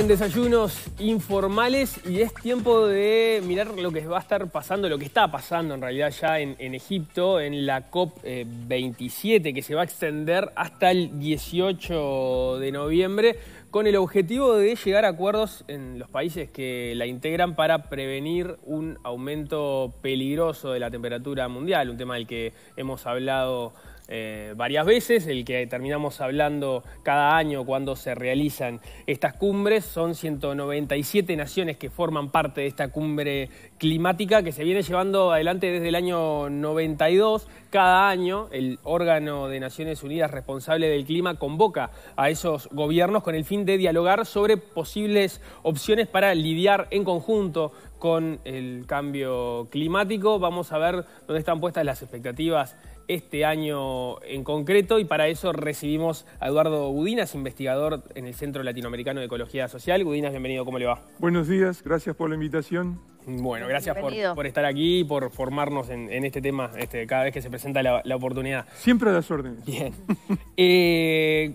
en Desayunos Informales y es tiempo de mirar lo que va a estar pasando, lo que está pasando en realidad ya en, Egipto, en la COP27, eh, que se va a extender hasta el 18 de noviembre, con el objetivo de llegar a acuerdos en los países que la integran para prevenir un aumento peligroso de la temperatura mundial, un tema del que hemos hablado eh, varias veces, el que terminamos hablando cada año cuando se realizan estas cumbres. Son 197 naciones que forman parte de esta cumbre climática que se viene llevando adelante desde el año 92 cada año el órgano de Naciones Unidas responsable del clima convoca a esos gobiernos con el fin de dialogar sobre posibles opciones para lidiar en conjunto con el cambio climático. Vamos a ver dónde están puestas las expectativas este año en concreto y para eso recibimos a Eduardo Gudinas, investigador en el Centro Latinoamericano de Ecología Social. Gudinas, bienvenido, ¿cómo le va? Buenos días, gracias por la invitación. Bueno, gracias por, estar aquí y por formarnos en, este tema este, cada vez que se presenta la, oportunidad. Siempre a las órdenes. Bien. Eh,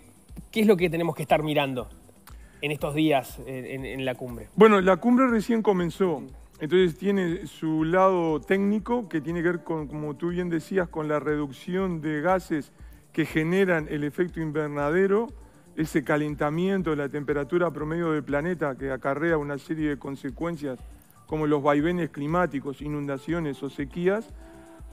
¿Qué es lo que tenemos que estar mirando en estos días en, en la cumbre? Bueno, la cumbre recién comenzó. Entonces tiene su lado técnico que tiene que ver con, como tú bien decías, con la reducción de gases que generan el efecto invernadero, ese calentamiento de la temperatura promedio del planeta que acarrea una serie de consecuencias como los vaivenes climáticos, inundaciones o sequías.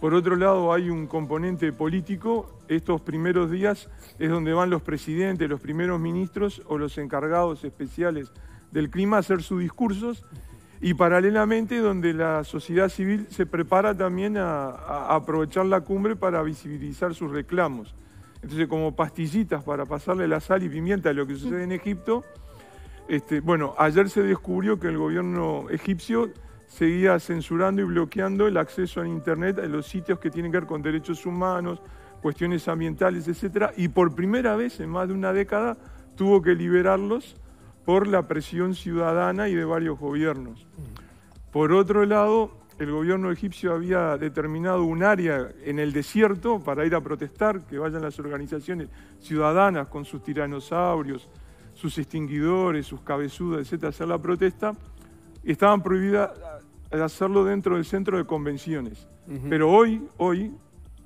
Por otro lado, hay un componente político. Estos primeros días es donde van los presidentes, los primeros ministros o los encargados especiales del clima a hacer sus discursos y paralelamente donde la sociedad civil se prepara también a, aprovechar la cumbre para visibilizar sus reclamos. Entonces, como pastillitas para pasarle la sal y pimienta a lo que sucede en Egipto, este, bueno, ayer se descubrió que el gobierno egipcio seguía censurando y bloqueando el acceso a Internet a los sitios que tienen que ver con derechos humanos, cuestiones ambientales, etc. Y por primera vez en más de una década tuvo que liberarlos por la presión ciudadana y de varios gobiernos. Por otro lado, el gobierno egipcio había determinado un área en el desierto para ir a protestar, que vayan las organizaciones ciudadanas con sus tiranosaurios, sus extinguidores, sus cabezudas, etcétera, hacer la protesta, estaban prohibidas hacerlo dentro del centro de convenciones. Pero hoy, hoy,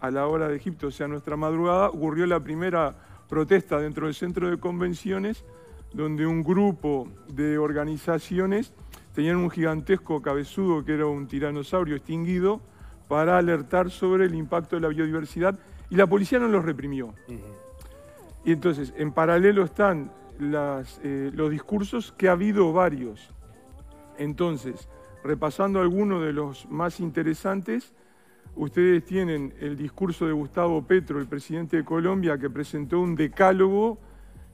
a la hora de Egipto, o sea, nuestra madrugada, ocurrió la primera protesta dentro del centro de convenciones, donde un grupo de organizaciones tenían un gigantesco cabezudo que era un tiranosaurio extinguido para alertar sobre el impacto de la biodiversidad y la policía no los reprimió. Y entonces, en paralelo están eh, los discursos, que ha habido varios. Entonces, repasando algunos de los más interesantes, ustedes tienen el discurso de Gustavo Petro, el presidente de Colombia, que presentó un decálogo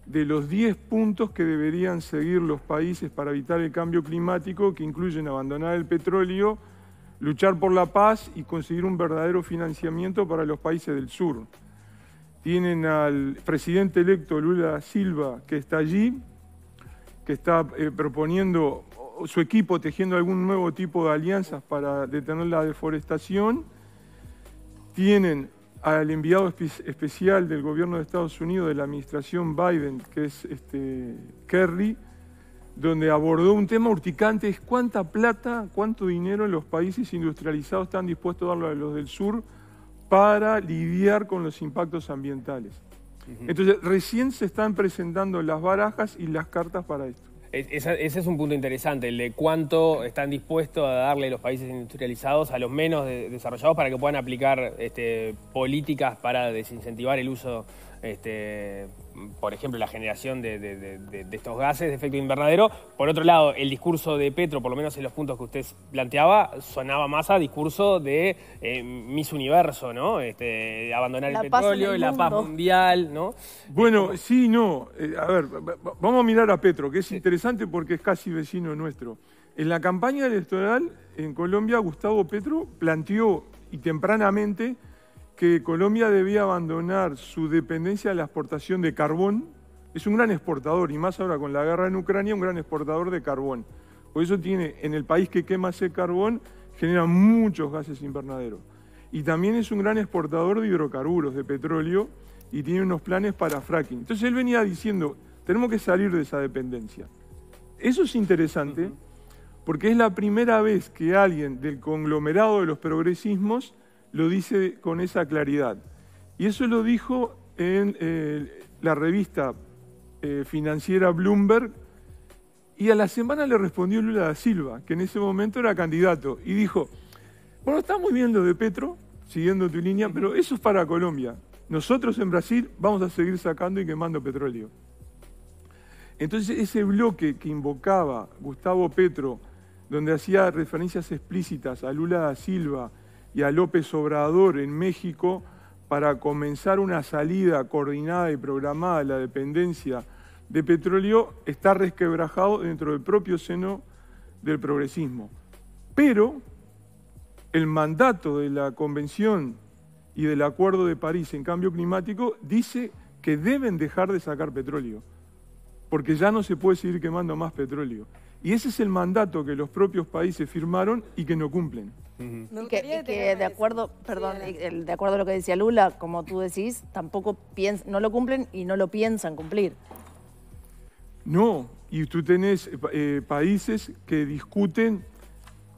de los 10 puntos que deberían seguir los países para evitar el cambio climático, que incluyen abandonar el petróleo, luchar por la paz y conseguir un verdadero financiamiento para los países del sur tienen al presidente electo Lula Silva, que está allí, que está eh, proponiendo su equipo tejiendo algún nuevo tipo de alianzas para detener la deforestación. Tienen al enviado especial del gobierno de Estados Unidos, de la administración Biden, que es este, Kerry, donde abordó un tema urticante, es cuánta plata, cuánto dinero los países industrializados están dispuestos a darle a los del sur para lidiar con los impactos ambientales. Entonces, recién se están presentando las barajas y las cartas para esto. Esa, ese es un punto interesante, el de cuánto están dispuestos a darle los países industrializados a los menos desarrollados para que puedan aplicar este, políticas para desincentivar el uso este, por ejemplo, la generación de, estos gases de efecto invernadero. Por otro lado, el discurso de Petro, por lo menos en los puntos que usted planteaba, sonaba más a discurso de eh, Miss Universo, ¿no? Este, abandonar el petróleo, la paz mundial, ¿no? Bueno, sí, no. Eh, a ver, vamos a mirar a Petro, que es interesante porque es casi vecino nuestro. En la campaña electoral en Colombia, Gustavo Petro planteó y tempranamente que Colombia debía abandonar su dependencia de la exportación de carbón. Es un gran exportador, y más ahora con la guerra en Ucrania, un gran exportador de carbón. Por eso tiene, en el país que quema ese carbón, genera muchos gases invernaderos. Y también es un gran exportador de hidrocarburos, de petróleo, y tiene unos planes para fracking. Entonces él venía diciendo, tenemos que salir de esa dependencia. Eso es interesante, porque es la primera vez que alguien del conglomerado de los progresismos lo dice con esa claridad. Y eso lo dijo en eh, la revista eh, financiera Bloomberg. Y a la semana le respondió Lula da Silva, que en ese momento era candidato, y dijo, bueno, está muy bien lo de Petro, siguiendo tu línea, pero eso es para Colombia. Nosotros en Brasil vamos a seguir sacando y quemando petróleo. Entonces ese bloque que invocaba Gustavo Petro, donde hacía referencias explícitas a Lula da Silva, y a López Obrador en México para comenzar una salida coordinada y programada de la dependencia de petróleo está resquebrajado dentro del propio seno del progresismo. Pero el mandato de la Convención y del Acuerdo de París en Cambio Climático dice que deben dejar de sacar petróleo, porque ya no se puede seguir quemando más petróleo. Y ese es el mandato que los propios países firmaron y que no cumplen. Y que, de acuerdo, perdón, de acuerdo a lo que decía Lula, como tú decís, tampoco piens, no lo cumplen y no lo piensan cumplir. No, y tú tenés eh, eh, países que discuten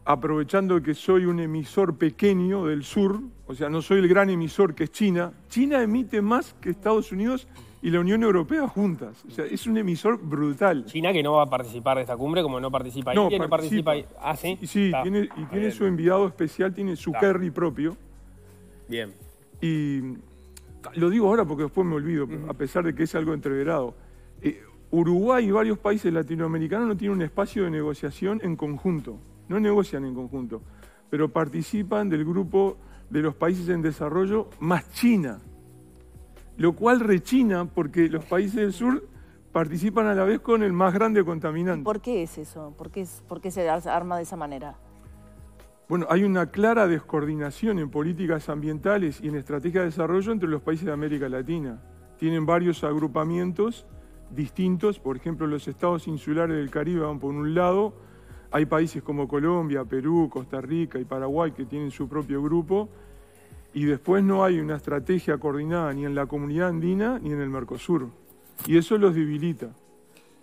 aprovechando que soy un emisor pequeño del sur, o sea, no soy el gran emisor que es China. China emite más que Estados Unidos y la Unión Europea juntas. O sea, es un emisor brutal. China que no va a participar de esta cumbre como no participa India, participa. no participa... Ah, sí. Sí, y tiene su enviado especial, tiene su carry propio. Bien. Y lo digo ahora porque después me olvido, a pesar de que es algo entreverado. Eh, Uruguay y varios países latinoamericanos no tienen un espacio de negociación en conjunto, no negocian en conjunto, pero participan del grupo de los países en desarrollo más China lo cual rechina porque los países del sur participan a la vez con el más grande contaminante. ¿Por qué es eso? ¿Por qué, se arma de esa manera? Bueno, hay una clara descoordinación en políticas ambientales y en estrategias de desarrollo entre los países de América Latina. Tienen varios agrupamientos distintos, por ejemplo, los estados insulares del Caribe van por un lado, hay países como Colombia, Perú, Costa Rica y Paraguay que tienen su propio grupo, y después no hay una estrategia coordinada ni en la comunidad andina ni en el Mercosur. Y eso los debilita.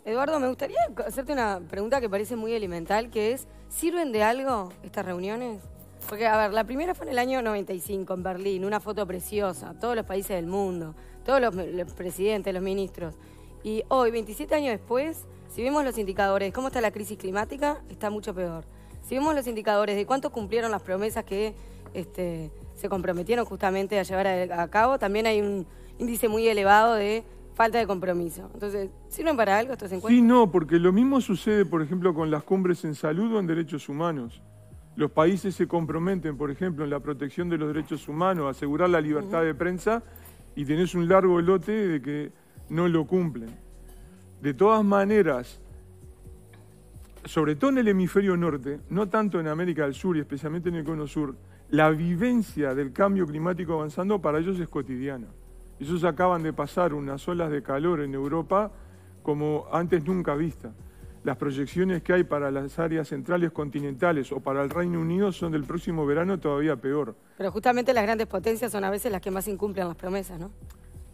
Eduardo, me gustaría hacerte una pregunta que parece muy elemental, que es, ¿sirven de algo estas reuniones? Porque, a ver, la primera fue en el año 95, en Berlín, una foto preciosa, todos los países del mundo, todos los, presidentes, los ministros. Y hoy, 27 años después, si vemos los indicadores, cómo está la crisis climática, está mucho peor. Si vemos los indicadores de cuánto cumplieron las promesas que este, se comprometieron justamente a llevar a, cabo, también hay un índice muy elevado de falta de compromiso. Entonces, ¿sirven para algo estos encuentros? Sí, no, porque lo mismo sucede, por ejemplo, con las cumbres en salud o en derechos humanos. Los países se comprometen, por ejemplo, en la protección de los derechos humanos, asegurar la libertad de prensa y tenés un largo lote de que no lo cumplen. De todas maneras, sobre todo en el hemisferio norte, no tanto en América del Sur y especialmente en el cono sur, la vivencia del cambio climático avanzando para ellos es cotidiana. Ellos acaban de pasar unas olas de calor en Europa como antes nunca vista. Las proyecciones que hay para las áreas centrales continentales o para el Reino Unido son del próximo verano todavía peor. Pero justamente las grandes potencias son a veces las que más incumplen las promesas, ¿no?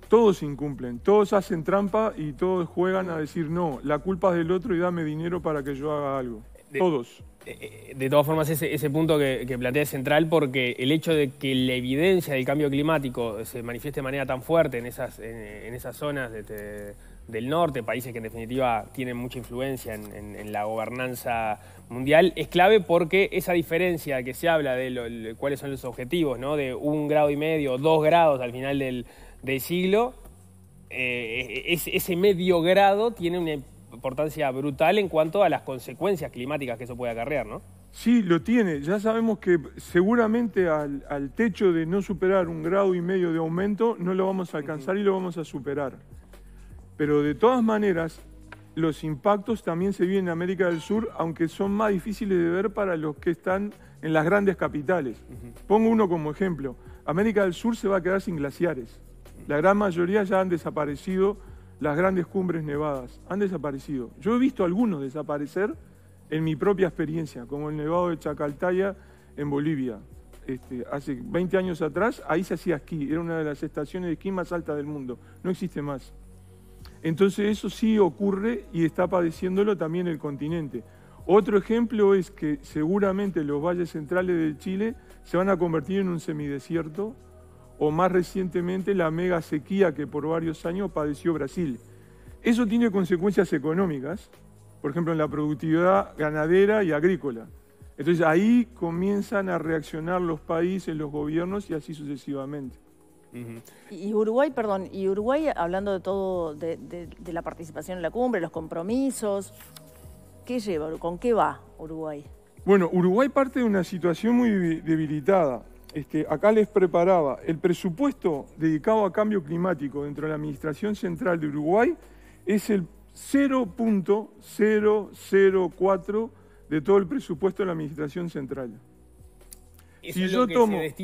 Todos incumplen, todos hacen trampa y todos juegan a decir no, la culpa es del otro y dame dinero para que yo haga algo. Todos. Eh, de todas formas ese, punto que, plantea es central porque el hecho de que la evidencia del cambio climático se manifieste de manera tan fuerte en esas, en, esas zonas del norte, países que en definitiva tienen mucha influencia en, la gobernanza mundial, es clave porque esa diferencia que se habla de, cuáles son los objetivos, ¿no? de un grado y medio, dos grados al final del, siglo, eh, ese medio grado tiene una importancia brutal en cuanto a las consecuencias climáticas que eso puede acarrear, ¿no? Sí, lo tiene. Ya sabemos que seguramente al, techo de no superar un grado y medio de aumento no lo vamos a alcanzar y lo vamos a superar. Pero de todas maneras, los impactos también se viven en América del Sur, aunque son más difíciles de ver para los que están en las grandes capitales. Pongo uno como ejemplo. América del Sur se va a quedar sin glaciares. La gran mayoría ya han desaparecido las grandes cumbres nevadas. Han desaparecido. Yo he visto algunos desaparecer en mi propia experiencia, como el nevado de Chacaltaya en Bolivia. Este, hace 20 años atrás, ahí se hacía esquí, era una de las estaciones de esquí más altas del mundo, no existe más. Entonces eso sí ocurre y está padeciéndolo también el continente. Otro ejemplo es que seguramente los valles centrales de Chile se van a convertir en un semidesierto o más recientemente la mega sequía que por varios años padeció Brasil. Eso tiene consecuencias económicas, por ejemplo, en la productividad ganadera y agrícola. Entonces ahí comienzan a reaccionar los países, los gobiernos y así sucesivamente. Y Uruguay, perdón, y Uruguay, hablando de todo, de, de, la participación en la cumbre, los compromisos, ¿qué lleva? ¿Con qué va Uruguay? Bueno, Uruguay parte de una situación muy debilitada. Este, acá les preparaba el presupuesto dedicado a cambio climático dentro de la Administración Central de Uruguay es el 0.004 de todo el presupuesto de la Administración Central. si yo tomo a... Pues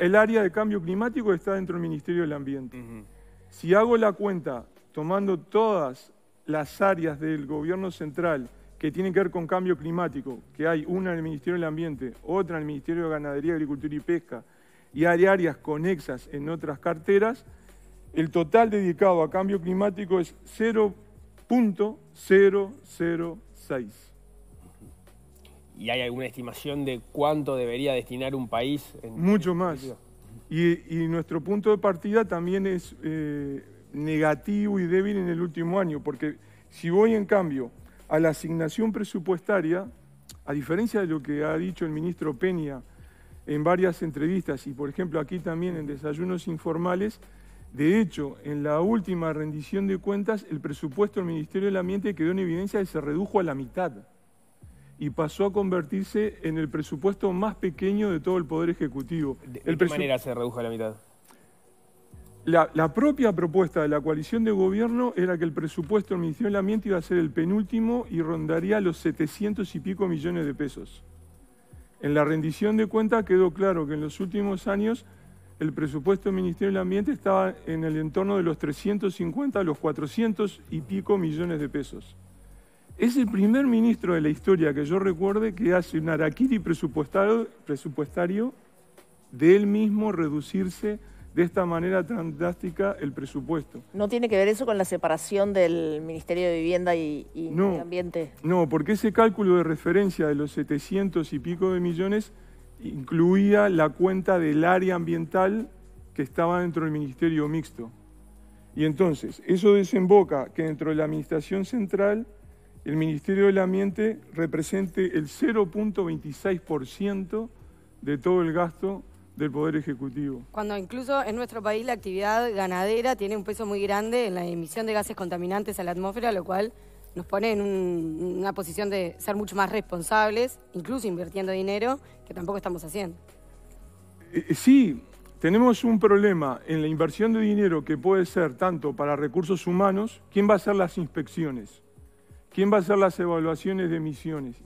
el área de cambio climático está dentro del Ministerio del Ambiente. Si hago la cuenta tomando todas las áreas del gobierno central, que tienen que ver con cambio climático, que hay una en el Ministerio del Ambiente, otra en el Ministerio de Ganadería, Agricultura y Pesca, y hay áreas conexas en otras carteras, el total dedicado a cambio climático es 0.006. ¿Y hay alguna estimación de cuánto debería destinar un país? Mucho este más. Y, nuestro punto de partida también es eh, negativo y débil en el último año, porque si voy en cambio a la asignación presupuestaria, a diferencia de lo que ha dicho el ministro Peña en varias entrevistas y por ejemplo aquí también en desayunos informales, de hecho, en la última rendición de cuentas, el presupuesto del Ministerio del Ambiente quedó en evidencia y se redujo a la mitad y pasó a convertirse en el presupuesto más pequeño de todo el Poder Ejecutivo. el de qué manera se redujo a la mitad? la, propia propuesta de la coalición de gobierno era que el presupuesto del Ministerio del Ambiente iba a ser el penúltimo y rondaría los 700 y pico millones de pesos. En la rendición de cuentas quedó claro que en los últimos años el presupuesto del Ministerio del Ambiente estaba en el entorno de los 350 a los 400 y pico millones de pesos. Es el primer ministro de la historia que yo recuerde que hace un araquiri presupuestario, presupuestario de él mismo reducirse de esta manera tan drástica el presupuesto. ¿No tiene que ver eso con la separación del Ministerio de Vivienda y, Ambiente? No, porque ese cálculo de referencia de los 700 y pico de millones incluía la cuenta del área ambiental que estaba dentro del Ministerio Mixto. Y entonces, eso desemboca que dentro de la Administración Central el Ministerio del Ambiente represente el 0.26% de todo el gasto del Poder Ejecutivo. Cuando incluso en nuestro país la actividad ganadera tiene un peso muy grande en la emisión de gases contaminantes a la atmósfera, lo cual nos pone en una posición de ser mucho más responsables, incluso invirtiendo dinero, que tampoco estamos haciendo. Eh, eh, sí, tenemos un problema en la inversión de dinero que puede ser tanto para recursos humanos, ¿quién va a hacer las inspecciones? ¿Quién va a hacer las evaluaciones de emisiones?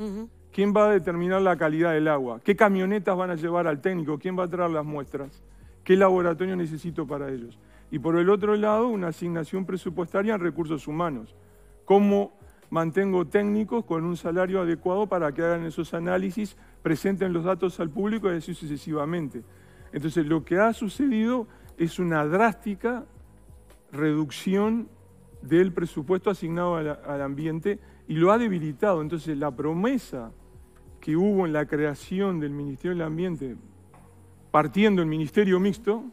¿Quién va a determinar la calidad del agua? ¿Qué camionetas van a llevar al técnico? ¿Quién va a traer las muestras? ¿Qué laboratorio necesito para ellos? Y por el otro lado, una asignación presupuestaria en recursos humanos. ¿Cómo mantengo técnicos con un salario adecuado para que hagan esos análisis, presenten los datos al público y así sucesivamente? Entonces, lo que ha sucedido es una drástica reducción del presupuesto asignado al, ambiente y lo ha debilitado. Entonces, la promesa que hubo en la creación del Ministerio del Ambiente, partiendo el Ministerio Mixto,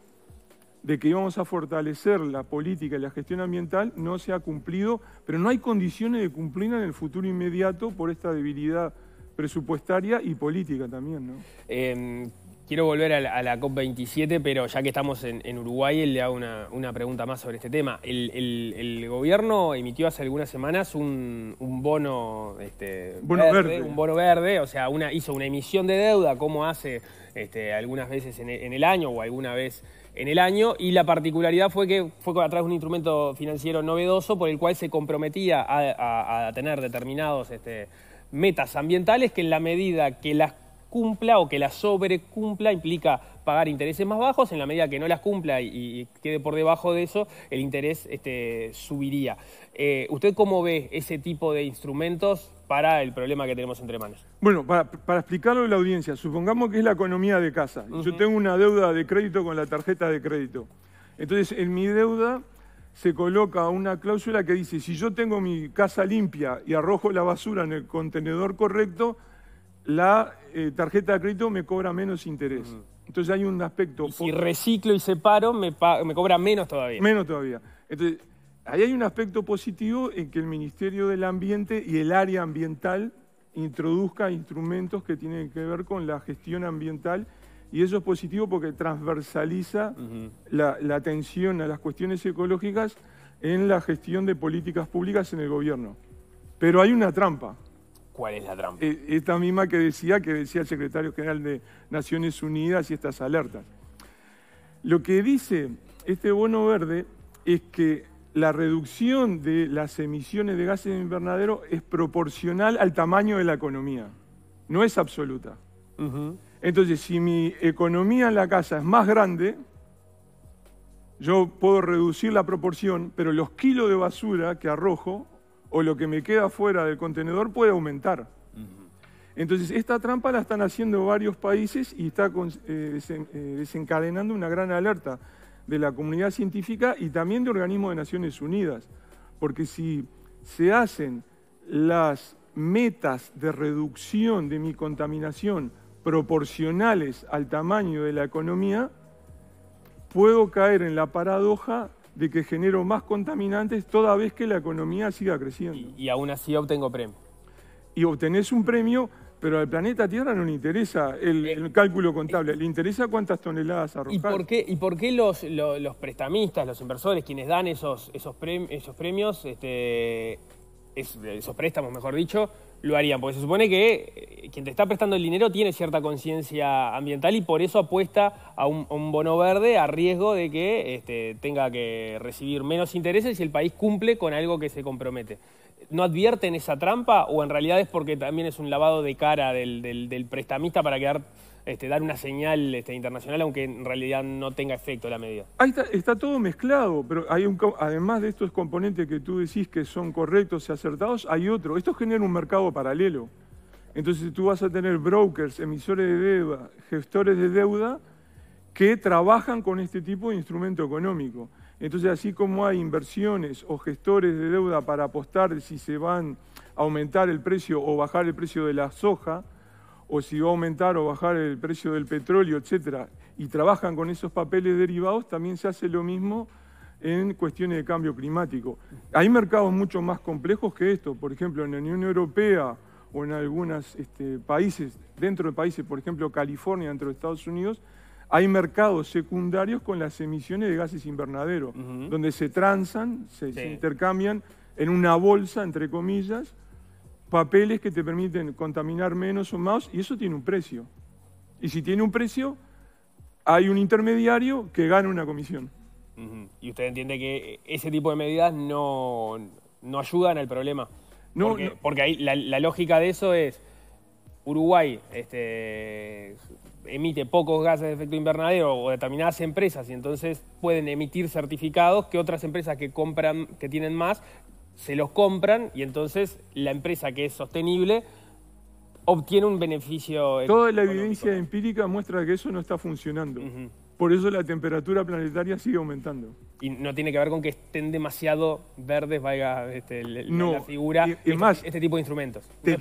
de que íbamos a fortalecer la política y la gestión ambiental, no se ha cumplido, pero no hay condiciones de cumplirla en el futuro inmediato por esta debilidad presupuestaria y política también. ¿no? Em, Quiero volver a la, COP27, pero ya que estamos en, en Uruguay, le hago una, pregunta más sobre este tema. El, gobierno emitió hace algunas semanas un, bono, este, verde, un bono verde, o sea, hizo una emisión de deuda, como hace este, algunas veces en, el año o alguna vez en el año, y la particularidad fue que fue a través de un instrumento financiero novedoso por el cual se comprometía a, tener determinados este, metas ambientales que en la medida que las cumpla o que la sobrecumpla implica pagar intereses más bajos, en la medida que no las cumpla y, quede por debajo de eso, el interés este, subiría. Eh, ¿Usted cómo ve ese tipo de instrumentos para el problema que tenemos entre manos? Bueno, para, explicarlo a la audiencia, supongamos que es la economía de casa. Yo tengo una deuda de crédito con la tarjeta de crédito. Entonces, en mi deuda se coloca una cláusula que dice, si yo tengo mi casa limpia y arrojo la basura en el contenedor correcto, la eh, tarjeta de crédito me cobra menos interés. Entonces hay un aspecto... si reciclo y separo, me, me cobra menos todavía. Menos todavía. Entonces, ahí hay un aspecto positivo en que el Ministerio del Ambiente y el área ambiental introduzca instrumentos que tienen que ver con la gestión ambiental y eso es positivo porque transversaliza la, atención a las cuestiones ecológicas en la gestión de políticas públicas en el gobierno. Pero hay una trampa. ¿Cuál es la trampa? Eh, esta misma que decía, que decía el secretario general de Naciones Unidas y estas alertas. Lo que dice este bono verde es que la reducción de las emisiones de gases de invernadero es proporcional al tamaño de la economía, no es absoluta. Entonces, si mi economía en la casa es más grande, yo puedo reducir la proporción, pero los kilos de basura que arrojo o lo que me queda fuera del contenedor puede aumentar. Entonces, esta trampa la están haciendo varios países y está eh, eh, desencadenando una gran alerta de la comunidad científica y también de organismos de Naciones Unidas, porque si se hacen las metas de reducción de mi contaminación proporcionales al tamaño de la economía, puedo caer en la paradoja de que genero más contaminantes toda vez que la economía siga creciendo. Y, aún así obtengo premio. Y obtenés un premio, pero al planeta Tierra no le interesa el, eh, cálculo contable, eh, le interesa cuántas toneladas arrojar. ¿Y por qué, y por qué los, los, prestamistas, los inversores, quienes dan esos, esos, esos premios, este, esos préstamos, mejor dicho, lo harían? Porque se supone que quien te está prestando el dinero tiene cierta conciencia ambiental y por eso apuesta a un, bono verde a riesgo de que este, tenga que recibir menos intereses si el país cumple con algo que se compromete. ¿No advierten esa trampa o en realidad es porque también es un lavado de cara del, prestamista para quedar este, dar una señal este, internacional, aunque en realidad no tenga efecto la medida. Ahí está, todo mezclado, pero hay un, además de estos componentes que tú decís que son correctos y acertados, hay otro. Estos genera un mercado paralelo. Entonces tú vas a tener brokers, emisores de deuda, gestores de deuda que trabajan con este tipo de instrumento económico. Entonces, así como hay inversiones o gestores de deuda para apostar si se van a aumentar el precio o bajar el precio de la soja, o si va a aumentar o bajar el precio del petróleo, etcétera, y trabajan con esos papeles derivados, también se hace lo mismo en cuestiones de cambio climático. Hay mercados mucho más complejos que esto. Por ejemplo, en la Unión Europea o en algunos este, países, dentro de países, por ejemplo California, dentro de Estados Unidos, hay mercados secundarios con las emisiones de gases invernadero, donde se transan, se, intercambian en una bolsa, entre comillas, papeles que te permiten contaminar menos o más, y eso tiene un precio. Y si tiene un precio, hay un intermediario que gana una comisión. Y usted entiende que ese tipo de medidas no, no ayudan al problema. No, porque, ahí la, lógica de eso es, Uruguay este, emite pocos gases de efecto invernadero o determinadas empresas y entonces pueden emitir certificados que otras empresas que compran, que tienen más, se los compran y entonces la empresa que es sostenible obtiene un beneficio. Toda la evidencia empírica muestra que eso no está funcionando. Por eso la temperatura planetaria sigue aumentando. Y no tiene que ver con que estén demasiado verdes, vaya, este, la figura, y, este, más, este tipo de instrumentos. Te,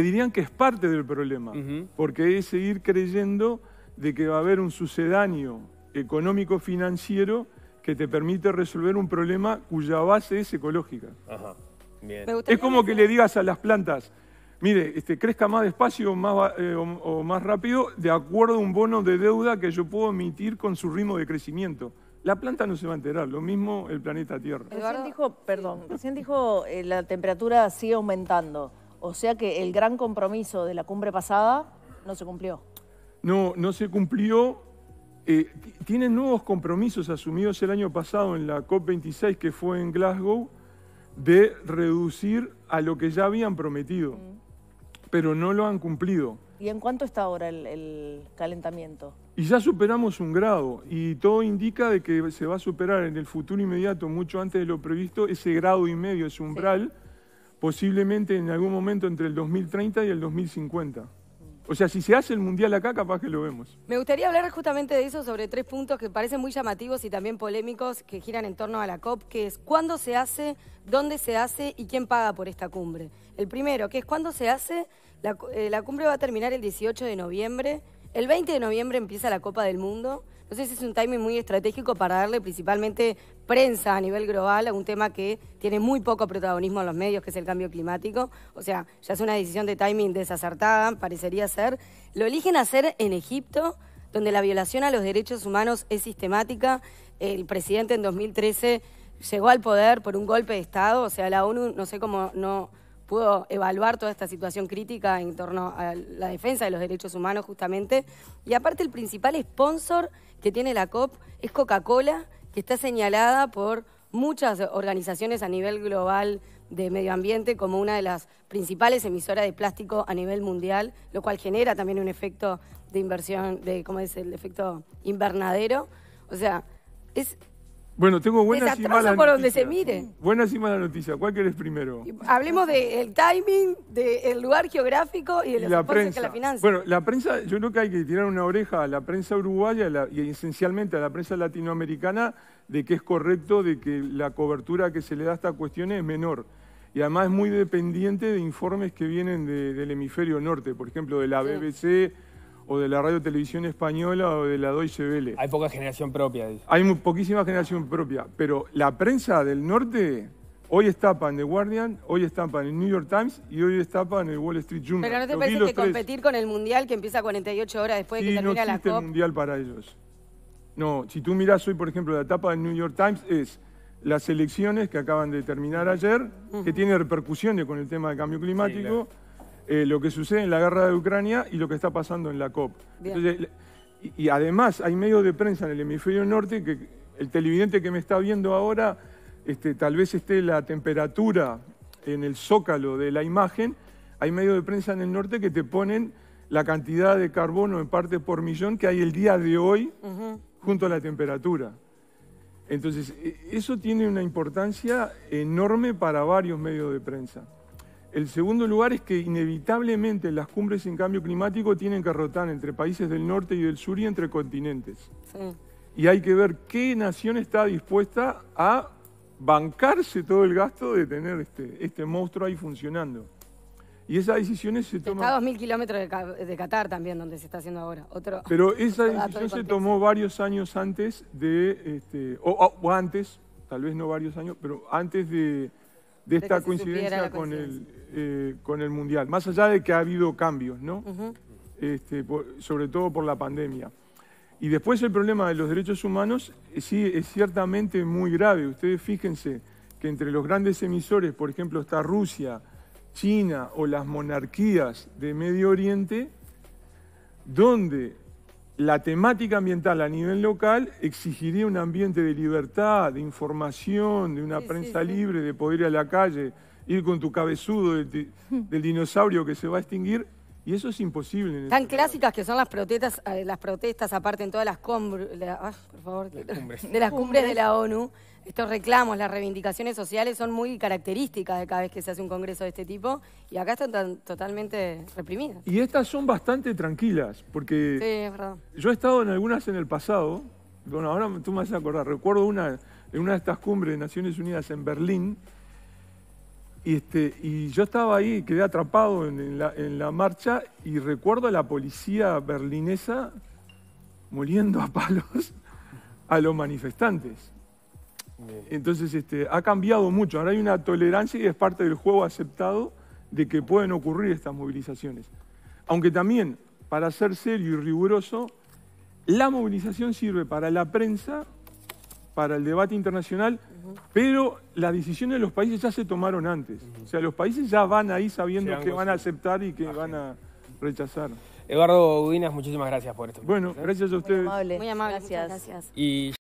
dirían, que es parte del problema, porque es seguir creyendo de que va a haber un sucedáneo económico-financiero que te permite resolver un problema cuya base es ecológica. Es como que le digas a las plantas, mire, este, crezca más despacio más, eh, o, más rápido de acuerdo a un bono de deuda que yo puedo emitir con su ritmo de crecimiento. La planta no se va a enterar, lo mismo el planeta Tierra. Recién dijo, perdón, recién dijo eh, la temperatura sigue aumentando. O sea que el gran compromiso de la cumbre pasada no se cumplió. No, no se cumplió. Eh, tienen nuevos compromisos asumidos el año pasado en la COP26 que fue en Glasgow de reducir a lo que ya habían prometido. Mm pero no lo han cumplido. ¿Y en cuánto está ahora el, calentamiento? Y ya superamos un grado y todo indica de que se va a superar en el futuro inmediato, mucho antes de lo previsto, ese grado y medio, ese umbral, posiblemente en algún momento entre el 2030 y el 2050. O sea, si se hace el mundial acá, capaz que lo vemos. Me gustaría hablar justamente de eso, sobre tres puntos que parecen muy llamativos y también polémicos que giran en torno a la COP, que es cuándo se hace, dónde se hace y quién paga por esta cumbre. El primero, que es cuándo se hace, la, eh, la cumbre va a terminar el 18 de noviembre, el 20 de noviembre empieza la Copa del Mundo entonces es un timing muy estratégico para darle principalmente prensa a nivel global a un tema que tiene muy poco protagonismo en los medios, que es el cambio climático. O sea, ya es una decisión de timing desacertada, parecería ser. Lo eligen hacer en Egipto, donde la violación a los derechos humanos es sistemática. El presidente en 2013 llegó al poder por un golpe de Estado, o sea, la ONU no sé cómo no pudo evaluar toda esta situación crítica en torno a la defensa de los derechos humanos justamente. Y aparte el principal sponsor que tiene la COP es Coca-Cola, que está señalada por muchas organizaciones a nivel global de medio ambiente como una de las principales emisoras de plástico a nivel mundial, lo cual genera también un efecto de inversión, de cómo es el efecto invernadero. O sea, es bueno, tengo buenas y malas por donde noticias. se mire. Buenas y malas noticias. ¿Cuál querés primero? Hablemos del timing, del lugar geográfico y de los la que la finanza. Bueno, la prensa, yo creo que hay que tirar una oreja a la prensa uruguaya y esencialmente a la prensa latinoamericana de que es correcto de que la cobertura que se le da a esta cuestión es menor. Y además es muy dependiente de informes que vienen del hemisferio norte, por ejemplo, de la BBC, o de la Radio Televisión Española o de la Deutsche Welle. Hay poca generación propia. Hay muy, poquísima generación propia, pero la prensa del norte hoy estapa en The Guardian, hoy estampa en el New York Times y hoy estapa en el Wall Street Journal. Pero no te los que competir con el Mundial que empieza 48 horas después de que termina no la Mundial para ellos. No, si tú miras, hoy, por ejemplo, la etapa del New York Times es las elecciones que acaban de terminar ayer, que tiene repercusiones con el tema del cambio climático. Eh, lo que sucede en la guerra de Ucrania y lo que está pasando en la COP. y, además hay medios de prensa en el hemisferio norte que el televidente que me está viendo ahora, este, tal vez esté la temperatura en el zócalo de la imagen, hay medios de prensa en el norte que te ponen la cantidad de carbono en parte por millón que hay el día de hoy junto a la temperatura. Entonces, e, eso tiene una importancia enorme para varios medios de prensa. El segundo lugar es que inevitablemente las cumbres en cambio climático tienen que rotar entre países del norte y del sur y entre continentes. Y hay que ver qué nación está dispuesta a bancarse todo el gasto de tener este, este monstruo ahí funcionando. Y esas decisiones se toman... Está a 2.000 kilómetros de, Qatar también, donde se está haciendo ahora. Otro, Pero esa decisión se tomó varios años antes de... Este, o antes, tal vez no varios años, pero antes de de esta coincidencia, con, El, eh, con el Mundial, más allá de que ha habido cambios, ¿no? Este, sobre todo por la pandemia. Y después el problema de los derechos humanos eh, sí es ciertamente muy grave. Ustedes fíjense que entre los grandes emisores, por ejemplo, está Rusia, China o las monarquías de Medio Oriente, donde la temática ambiental a nivel local exigiría un ambiente de libertad, de información, de una prensa libre, de poder ir a la calle, ir con tu cabezudo del dinosaurio que se va a extinguir y eso es imposible. Tan este clásicas que son las protestas, eh, las protestas aparte en todas las cumbres, de las cumbres de la ONU. Estos reclamos, las reivindicaciones sociales son muy características de cada vez que se hace un congreso de este tipo y acá están totalmente reprimidas. Y estas son bastante tranquilas porque sí, es verdad. yo he estado en algunas en el pasado, bueno, ahora tú me vas a acordar, recuerdo una en una de estas cumbres de Naciones Unidas en Berlín, y, este, y yo estaba ahí, quedé atrapado en, la, marcha y recuerdo a la policía berlinesa moliendo a palos a los manifestantes. Entonces este, ha cambiado mucho. Ahora hay una tolerancia y es parte del juego aceptado de que pueden ocurrir estas movilizaciones. Aunque también, para ser serio y riguroso, la movilización sirve para la prensa para el debate internacional, pero las decisiones de los países ya se tomaron antes. O sea, los países ya van ahí sabiendo que van a aceptar y que van a rechazar. Eduardo Udinas, muchísimas gracias por esto. Bueno, gracias a ustedes. Muy amable. Muy amable. Gracias.